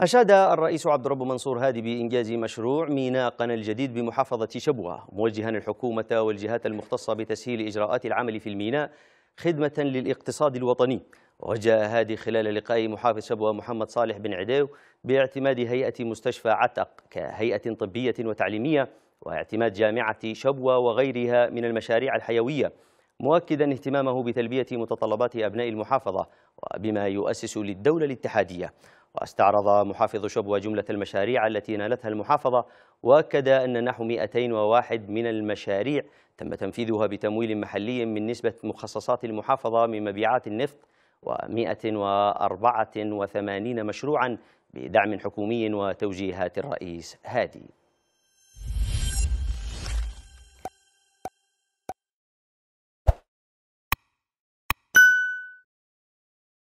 أشاد الرئيس عبد الرب منصور هادي بإنجاز مشروع ميناء قنا الجديد بمحافظة شبوة موجها الحكومة والجهات المختصة بتسهيل إجراءات العمل في الميناء خدمة للاقتصاد الوطني وجاء هادي خلال لقاء محافظ شبوة محمد صالح بن عديو باعتماد هيئة مستشفى عتق كهيئة طبية وتعليمية واعتماد جامعة شبوة وغيرها من المشاريع الحيوية مؤكدا اهتمامه بتلبية متطلبات أبناء المحافظة وبما يؤسس للدولة الاتحادية واستعرض محافظ شبوة جملة المشاريع التي نالتها المحافظة وأكد أن نحو 201 من المشاريع تم تنفيذها بتمويل محلي من نسبة مخصصات المحافظة من مبيعات النفط و184 مشروعا بدعم حكومي وتوجيهات الرئيس هادي